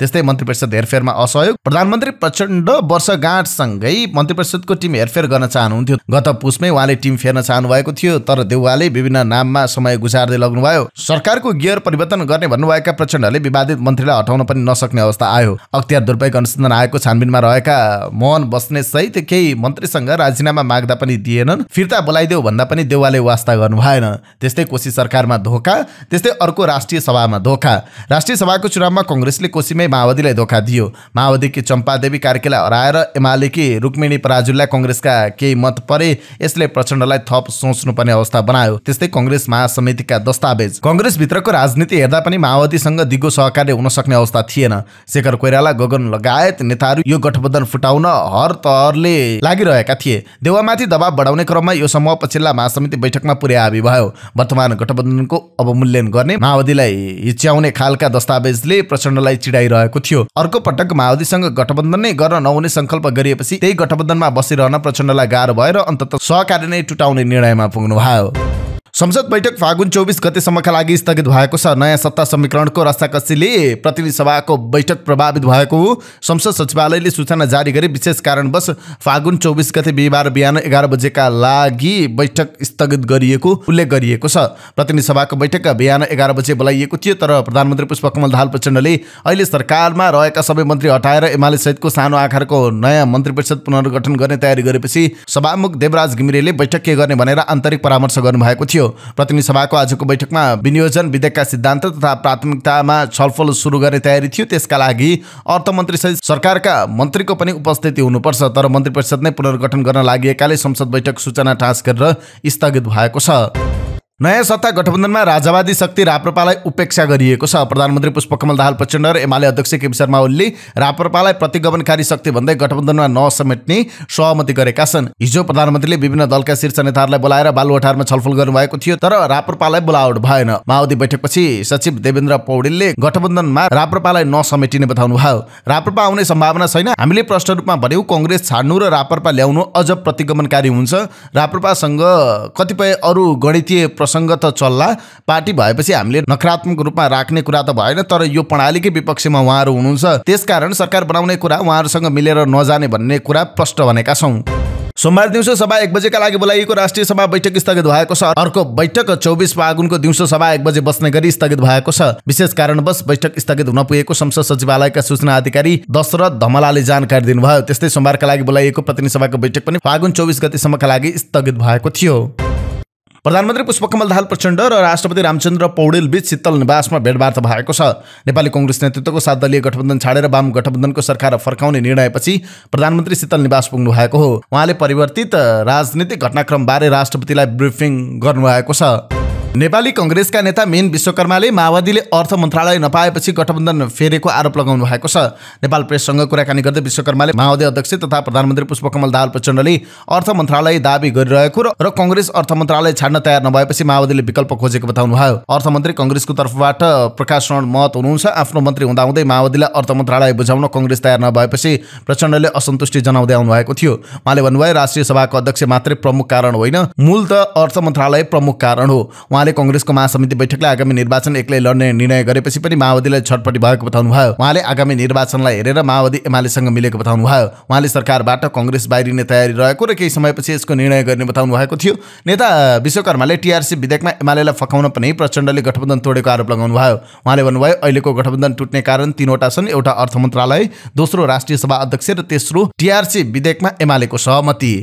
त्यस्तै मन्त्री परिषद हेरफेर हेरफेरमा असहयोग प्रधानमन्त्री प्रचण्ड वर्षगाँठसँगै मन्त्री परिषदको टिम हेरफेर गर्न चाहनुहुन्थ्यो गत पुसमै उहाँले टिम फेर्न चाहनु भएको थियो तर देउवाले विभिन्न नाममा समय गुजार्दै लग्नुभयो सरकारको गियर परिवर्तन गर्ने भन्नुभएका प्रचण्डले विवादित मन्त्रीलाई हटाउन पनि नसक्ने अवस्था आयो अख्तियार दुर्पयोग अनुसन्धान आयोगको छानबिनमा रहेका मोहन बस्ने सहित केही मन्त्रीसँग राजीनामा माग्दा पनि दिएनन् फिर्ता बोलाइदेऊ भन्दा पनि देउवाले वास्ता गर्नु भएन त्यस्तै कोशी सरकारमा धोका त्यस्तै अर्को राष्ट्रिय सभामा धोका राष्ट्रिय सभाको चुनावमा कङ्ग्रेसले कोशीमै माओवादीलाई धोका दियो माओवादीकी चम्पादेवी कार्कीलाई हराएर एमालेकी रुक्मिणी पराजुलीलाई कङ्ग्रेसका केही मत परे यसले प्रचण्डलाई थप सोच्नुपर्ने अवस्था बनायो त्यस्तै कङ्ग्रेस महासमितिका दस्तावेज कङ्ग्रेसभित्रको राजनीति हेर्दा पनि माओवादीसँग दिगो सहकार्य हुन सक्ने अवस्था थिएन शेखर कोइराला गगन लगायत नेताहरू यो गठबन्धन फुटाउन हर तहले लागिरहेका थिए देवामाथि दबाव बढाउने क्रममा यो समूह पछिल्ला महासमिति बैठकमा पुर्याबी भयो वर्तमान गठबन्धनको अवमूल्यन गर्ने माओवादीलाई हिच्याउने खालका दस्तावेजले प्रचण्डलाई चिडाइरहेको थियो अर्को पटक बैठक माओवादीसँग गठबन्धन नै गर्न नहुने सङ्कल्प गरिएपछि त्यही गठबन्धनमा बसिरहन प्रचण्डलाई गाह्रो भएर अन्तत सहकार्य नै टुटाउने निर्णयमा पुग्नुभयो संसद बैठक फागुन चौबिस गतेसम्मका लागि स्थगित भएको छ नयाँ सत्ता समीकरणको रस्ताकसीले प्रतिनिधि सभाको बैठक प्रभावित भएको संसद सचिवालयले सूचना जारी गरी विशेष कारणवश फागुन चौबिस गते बिहिबार बिहान एघार बजेका लागि बैठक स्थगित गरिएको उल्लेख गरिएको छ प्रतिनिधि सभाको बैठक बिहान एघार बजे बोलाइएको थियो तर प्रधानमन्त्री पुष्पकमल दाहाल प्रचण्डले अहिले सरकारमा रहेका सबै मन्त्री हटाएर एमाले सहितको सानो आकारको नयाँ मन्त्री परिषद पुनर्गठन गर्ने तयारी गरेपछि सभामुख देवराज घिमिरेले बैठक के गर्ने भनेर आन्तरिक परामर्श गर्नुभएको थियो प्रतिनिधि सभाको आजको बैठकमा विनियोजन विधेयकका सिद्धान्त तथा प्राथमिकतामा छलफल सुरु गर्ने तयारी थियो त्यसका लागि अर्थमन्त्री सहित सरकारका मन्त्रीको पनि उपस्थिति हुनुपर्छ तर मन्त्री परिषद नै पुनर्गठन गर्न लागि संसद बैठक सूचना टाँस गरेर स्थगित भएको छ नयाँ सत्ता गठबन्धनमा राजावादी शक्ति राप्रपालाई उपेक्षा गरिएको छ प्रधानमन्त्री पुष्पकमल दाहाल प्रचण्ड र एमाले अध्यक्ष केपी शर्मा ओली राप्रपालाई प्रतिगमनकारी शक्ति भन्दै गठबन्धनमा नसमेट्ने सहमति गरेका छन् हिजो प्रधानमन्त्रीले विभिन्न दलका शीर्ष नेताहरूलाई बोलाएर बालुवाठारमा छलफल गर्नुभएको थियो तर राप्रपालाई बोलावट भएन माओवादी बैठकपछि सचिव देवेन्द्र पौडेलले गठबन्धनमा राप्रपालाई नसमेटिने बताउनु भयो राप्रपा आउने सम्भावना छैन हामीले प्रश्न रूपमा भन्यौँ कङ्ग्रेस छाड्नु र राप्रपा ल्याउनु अझ प्रतिगमनकारी हुन्छ राप्रपासँग कतिपय अरू गणितीय प्रसङ्ग त चल्ला पार्टी भएपछि हामीले नकारात्मक रूपमा राख्ने कुरा त भएन तर यो प्रणालीकै विपक्षमा उहाँहरू हुनुहुन्छ त्यसकारण सरकार बनाउने कुरा उहाँहरूसँग मिलेर नजाने भन्ने कुरा प्रष्ट भनेका छौँ सोमबार दिउँसो सभा एक बजेका लागि बोलाइएको राष्ट्रिय सभा बैठक स्थगित भएको छ अर्को बैठक चौबिस फागुनको दिउँसो सभा एक बजे बस्ने गरी स्थगित भएको छ विशेष कारणवश बैठक स्थगित हुन पुगेको संसद सचिवालयका सूचना अधिकारी दशरथ धमलाले जानकारी दिनुभयो त्यस्तै सोमबारका लागि बोलाइएको प्रतिनिधि सभाको बैठक पनि फागुन चौबिस गतिसम्मका लागि स्थगित भएको थियो प्रधानमन्त्री पुष्पकमल दाहाल प्रचण्ड र राष्ट्रपति रामचन्द्र पौडेल बीच शीतल निवासमा भेटवार्ता भएको छ नेपाली कङ्ग्रेस नेतृत्वको सात दलीय गठबन्धन छाडेर वाम गठबन्धनको सरकार फर्काउने निर्णयपछि प्रधानमन्त्री शीतल निवास पुग्नु भएको हो उहाँले परिवर्तित राजनीतिक घटनाक्रमबारे राष्ट्रपतिलाई ब्रिफिङ गर्नुभएको छ नेपाली कङ्ग्रेसका नेता मेन विश्वकर्माले माओवादीले अर्थ मन्त्रालय नपाएपछि गठबन्धन फेरेको आरोप लगाउनु भएको छ नेपाल प्रेससँग कुराकानी गर्दै विश्वकर्माले माओवादी अध्यक्ष तथा प्रधानमन्त्री पुष्पकमल दाहाल प्रचण्डले अर्थ मन्त्रालय दावी गरिरहेको र कङ्ग्रेस अर्थ मन्त्रालय छाड्न तयार नभएपछि माओवादीले विकल्प खोजेको बताउनुभयो अर्थमन्त्री कङ्ग्रेसको तर्फबाट प्रकाश रण महत हुनुहुन्छ आफ्नो मन्त्री हुँदाहुँदै माओवादीलाई अर्थ मन्त्रालय बुझाउन कङ्ग्रेस तयार नभएपछि प्रचण्डले असन्तुष्टि जनाउँदै आउनुभएको थियो उहाँले भन्नुभयो राष्ट्रिय सभाको अध्यक्ष मात्रै प्रमुख कारण होइन मूल त अर्थ मन्त्रालय प्रमुख कारण हो उहाँ उहाँले कङ्ग्रेसको महासमिति बैठकलाई आगामी निर्वाचन एक्लै लड्ने निर्णय गरेपछि पनि माओवादीलाई छटपटी भएको बताउनु भयो उहाँले आगामी निर्वाचनलाई हेरेर माओवादी एमालेसँग मिलेको बताउनु भयो उहाँले सरकारबाट कङ्ग्रेस बाहिरिने तयारी रहेको र केही समयपछि यसको निर्णय गर्ने बताउनु भएको थियो नेता विश्वकर्माले टिआरसी विधेयकमा एमालेलाई फकाउन पनि प्रचण्डले गठबन्धन तोडेको आरोप लगाउनु भयो उहाँले भन्नुभयो अहिलेको गठबन्धन टुट्ने कारण तिनवटा छन् एउटा अर्थ मन्त्रालय दोस्रो राष्ट्रिय सभा अध्यक्ष र तेस्रो टिआरसी विधेयकमा एमालेको सहमति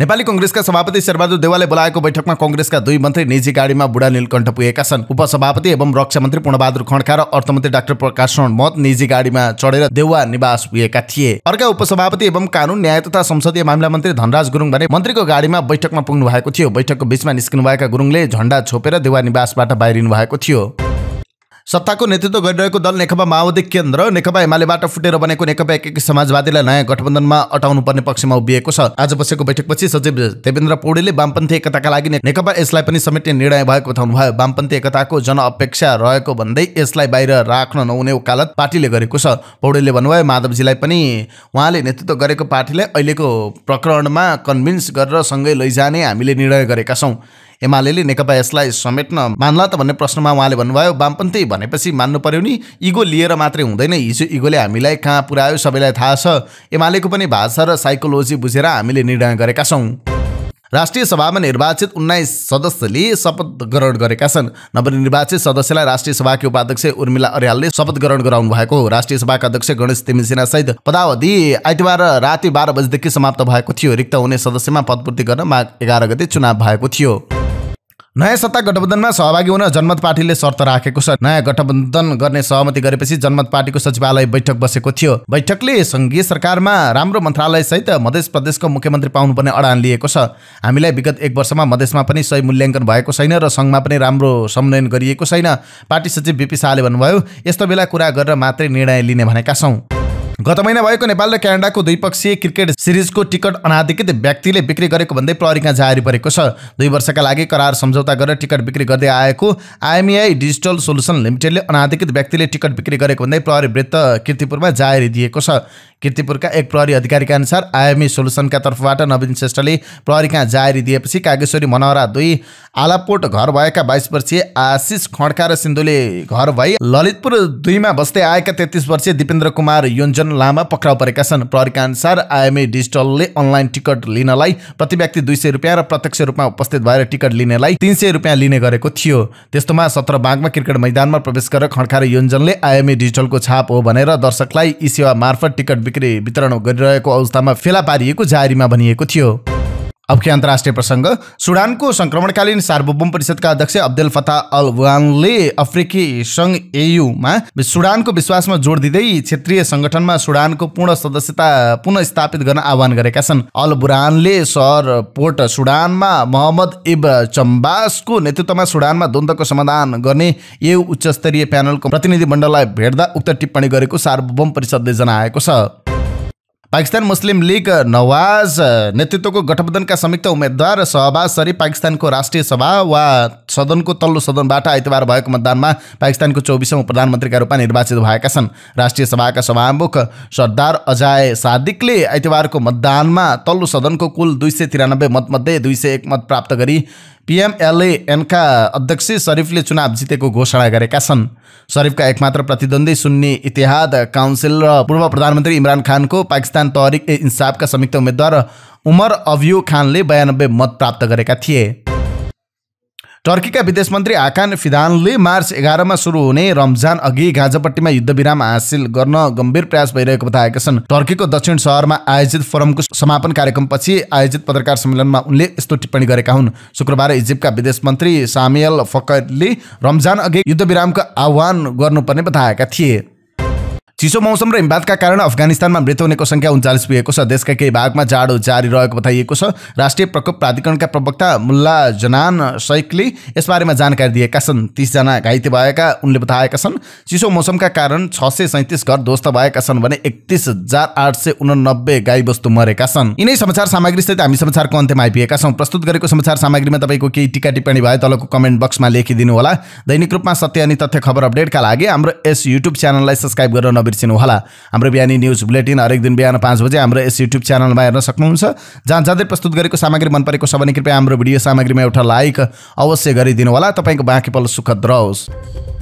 नेपाली कङ्ग्रेसका सभापति शेरबहादुर देवालले बोलाएको बैठकमा कङ्ग्रेसका दुई मन्त्री निजी गाडीमा बुढा नीलकण्ठ पुगेका छन् उपसभापति एवं रक्षा मन्त्री पूर्णबहादुर खड्का र अर्थमन्त्री डाक्टर प्रकाश शरण मत निजी गाडीमा चढेर देउवा निवास पुगेका थिए अर्का उपसभापति एवं कानुन न्याय तथा संसदीय मामिला मन्त्री धनराज गुरुङ भने मन्त्रीको गाडीमा बैठकमा पुग्नु भएको थियो बैठकको बीचमा निस्किनु भएका गुरुङले झण्डा छोपेर देउवा निवासबाट बाहिरिनु भएको थियो सत्ताको नेतृत्व गरिरहेको दल नेकपा माओवादी केन्द्र नेकपा एमालेबाट फुटेर बनेको नेकपा एकीकृत समाजवादीलाई नयाँ गठबन्धनमा अटाउनु पर्ने पक्षमा उभिएको छ आज बसेको बैठकपछि सचिव देवेन्द्र पौडेले वामपन्थी एकताका लागि नेकपा यसलाई पनि समेट्ने निर्णय भएको बताउनुभयो वामपन्थी एकताको जनअपेक्षा रहेको भन्दै यसलाई बाहिर राख्न नहुने उकालत पार्टीले गरेको छ पौडेलले भन्नुभयो माधवजीलाई पनि उहाँले नेतृत्व गरेको पार्टीलाई अहिलेको प्रकरणमा कन्भिन्स गरेर सँगै लैजाने हामीले निर्णय गरेका छौँ एमाले नेकपा यसलाई समेट्न मान्ला त भन्ने प्रश्नमा उहाँले भन्नुभयो वामपन्थी भनेपछि मान्नु पर्यो नि इगो लिएर मात्रै हुँदैन हिजो इगोले हामीलाई कहाँ पुर्यायो सबैलाई थाहा छ एमालेको पनि भाषा र साइकोलोजी बुझेर हामीले निर्णय गरेका छौँ राष्ट्रिय सभामा निर्वाचित उन्नाइस सदस्यले शपथ ग्रहण गरेका छन् नवनिर्वाचित सदस्यलाई राष्ट्रिय सभाकी उपाध्यक्ष उर्मिला अर्यालले शपथ ग्रहण गराउनु भएको हो राष्ट्रिय सभाका अध्यक्ष गणेश सहित पदावधि आइतबार राति बाह्र बजीदेखि समाप्त भएको थियो रिक्त हुने सदस्यमा पदपूर्ति गर्न माघ एघार गते चुनाव भएको थियो नयाँ सत्ता गठबन्धनमा सहभागी हुन जनमत पार्टीले शर्त राखेको छ नयाँ गठबन्धन गर्ने सहमति गरेपछि जनमत पार्टीको सचिवालय बैठक बसेको थियो बैठकले सङ्घीय सरकारमा राम्रो मन्त्रालय सहित मध्य प्रदेशको मुख्यमन्त्री पाउनुपर्ने अडान लिएको छ हामीलाई विगत एक वर्षमा मधेसमा पनि सही मूल्याङ्कन भएको छैन र सङ्घमा पनि राम्रो समन्वयन गरिएको छैन पार्टी सचिव बिपी शाहले भन्नुभयो यस्तो बेला कुरा गरेर मात्रै निर्णय लिने भनेका छौँ गत महिना भएको नेपाल र क्यानाडाको द्विपक्षीय क्रिकेट सिरिजको टिकट अनाधिकृत व्यक्तिले बिक्री गरेको भन्दै प्रहरीका जारी परेको छ दुई वर्षका लागि करार सम्झौता गरेर टिकट बिक्री गर्दै आएको आइएमआई डिजिटल सोल्युसन लिमिटेडले अनाधिकृत व्यक्तिले टिकट बिक्री गरेको भन्दै प्रहरी वृत्त किर्तिपुरमा जारी दिएको छ किर्तिपुरका एक प्रहरी अधिकारीका अनुसार आइएमई सोल्युसनका तर्फबाट नवीन श्रेष्ठले प्रहरी कहाँ जारी दिएपछि कागेश्वरी मनोहरा दुई आलापोट घर भएका बाइस वर्षीय आशिष खड्का र सिन्धुले घर भई ललितपुर दुईमा बस्दै आएका तेत्तिस वर्षीय दिपेन्द्र कुमार योन्जन लामा पक्राउ परेका छन् प्रहरीका अनुसार आइएमए डिजिटलले अनलाइन टिकट लिनलाई प्रति व्यक्ति दुई सय रुपियाँ र प्रत्यक्ष रूपमा उपस्थित भएर टिकट लिनेलाई तिन सय रुपियाँ लिने गरेको थियो त्यस्तोमा सत्र बाघमा क्रिकेट मैदानमा प्रवेश गरेर र योन्जनले आइएमए डिजिटलको छाप हो भनेर दर्शकलाई ई सेवा मार्फत टिकट बिक्री वितरण गरिरहेको अवस्थामा फेला पारिएको जारीमा भनिएको थियो के अन्तर्राष्ट्रिय प्रसङ्ग सुडानको सङ्क्रमणकालीन सार्वभौम परिषदका अध्यक्ष अब्देल फताह अल वानले अफ्रिकी सङ्घ एयुमा सुडानको विश्वासमा जोड दिँदै क्षेत्रीय सङ्गठनमा सुडानको पूर्ण सदस्यता पुनः स्थापित गर्न आह्वान गरेका छन् अल बुरानले सहर पोर्ट सुडानमा मोहम्मद इब चम्बासको नेतृत्वमा सुडानमा द्वन्द्वको समाधान गर्ने एयु उच्चस्तरीय प्यानलको प्रतिनिधि मण्डललाई भेट्दा उक्त टिप्पणी गरेको सार्वभौम परिषदले जनाएको छ पाकिस्तान मुस्लिम लिग नवाज नेतृत्वको गठबन्धनका संयुक्त उम्मेद्वार सरी पाकिस्तानको राष्ट्रिय सभा वा सदनको तल्लो सदनबाट आइतबार भएको मतदानमा पाकिस्तानको चौबिसौँ प्रधानमन्त्रीका रूपमा निर्वाचित भएका छन् राष्ट्रिय सभाका सभामुख सरदार अजय सादिकले आइतबारको मतदानमा तल्लो सदनको कुल दुई सय त्रियानब्बे मतमध्ये दुई सय एक मत प्राप्त गरी पिएमएलएएनका अध्यक्ष शरीफले चुनाव जितेको घोषणा गरेका छन् शरीफका एकमात्र प्रतिद्वन्दी सुन्नी इतिहाद काउन्सिल र पूर्व प्रधानमन्त्री इमरान खानको पाकिस्तान तहरिक ए इन्साफका संयुक्त उम्मेद्वार उमर अभियु खानले बयानब्बे मत प्राप्त गरेका थिए टर्कीका विदेश मन्त्री हाकान फिदानले मार्च एघारमा सुरु हुने रमजान अघि गाजापट्टिमा युद्धविराम हासिल गर्न गम्भीर प्रयास भइरहेको बताएका छन् टर्कीको दक्षिण सहरमा आयोजित फोरमको समापन कार्यक्रमपछि आयोजित पत्रकार सम्मेलनमा उनले यस्तो टिप्पणी गरेका हुन् शुक्रबार इजिप्टका विदेश मन्त्री सामियल फकरले रमजान अघि युद्धविरामको आह्वान गर्नुपर्ने बताएका थिए चिसो मौसम र हिमपातका कारण अफगानिस्तानमा मृत्यु हुनेको सङ्ख्या उन्चालिस पुगेको छ देशका केही भागमा जाडो जारी रहेको बताइएको छ राष्ट्रिय प्रकोप प्राधिकरणका प्रवक्ता मुल्ला जनान सैकले यसबारेमा जानकारी दिएका छन् तिसजना घाइते भएका उनले बताएका छन् चिसो मौसमका कारण छ सय सैँतिस घर ध्वस्त भएका छन् भने एकतिस हजार आठ सय उनानब्बे गाईवस्तु मरेका छन् यिनै समाचार सामग्रीसहित हामी समाचारको अन्त्यमा आइपुगेका छौँ प्रस्तुत गरेको समाचार सामग्रीमा तपाईँको केही टिका टिप्पणी भए तलको कमेन्ट बक्समा लेखिदिनु होला दैनिक रूपमा सत्य अनि तथ्य खबर अपडेटका लागि हाम्रो यस युट्युब च्यानललाई सब्सक्राइब गर्न नबिर्सिनुहोला हाम्रो बिहानी न्युज बुलेटिन हरेक दिन बिहान पाँच बजे हाम्रो यस युट्युब च्यानलमा हेर्न सक्नुहुन्छ जहाँ जाँदै प्रस्तुत गरेको सामग्री मन परेको छ भने कृपया हाम्रो भिडियो सामग्रीमा एउटा लाइक अवश्य गरिदिनु होला तपाईँको बाँकी पल सुखद रहोस्